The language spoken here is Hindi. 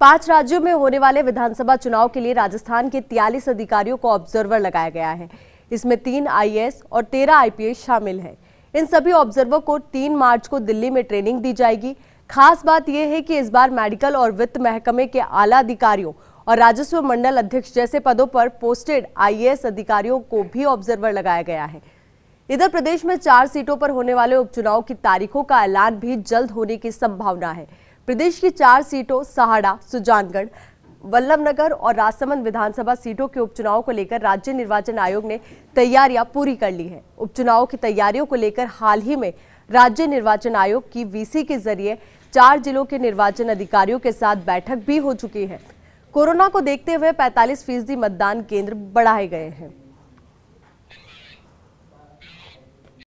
पांच राज्यों में होने वाले विधानसभा चुनाव के लिए राजस्थान के तियालीस अधिकारियों को ऑब्जर्वर लगाया गया है इसमें तीन आईएएस और तेरह आईपीएस शामिल है इन सभी ऑब्जर्वर को तीन मार्च को दिल्ली में ट्रेनिंग दी जाएगी खास बात यह है कि इस बार मेडिकल और वित्त महकमे के आला अधिकारियों और राजस्व मंडल अध्यक्ष जैसे पदों पर पोस्टेड आईएएस अधिकारियों को भी ऑब्जर्वर लगाया गया है इधर प्रदेश में चार सीटों पर होने वाले उपचुनाव की तारीखों का ऐलान भी जल्द होने की संभावना है प्रदेश की चार सीटों सहाड़ा सुजानगढ़ वल्लभ नगर और राजसमंद विधानसभा सीटों के उपचुनाव को लेकर राज्य निर्वाचन आयोग ने तैयारियां पूरी कर ली है उपचुनाव की तैयारियों को लेकर हाल ही में राज्य निर्वाचन आयोग की वीसी के जरिए चार जिलों के निर्वाचन अधिकारियों के साथ बैठक भी हो चुकी है कोरोना को देखते हुए 45 फीसदी मतदान केंद्र बढ़ाए गए हैं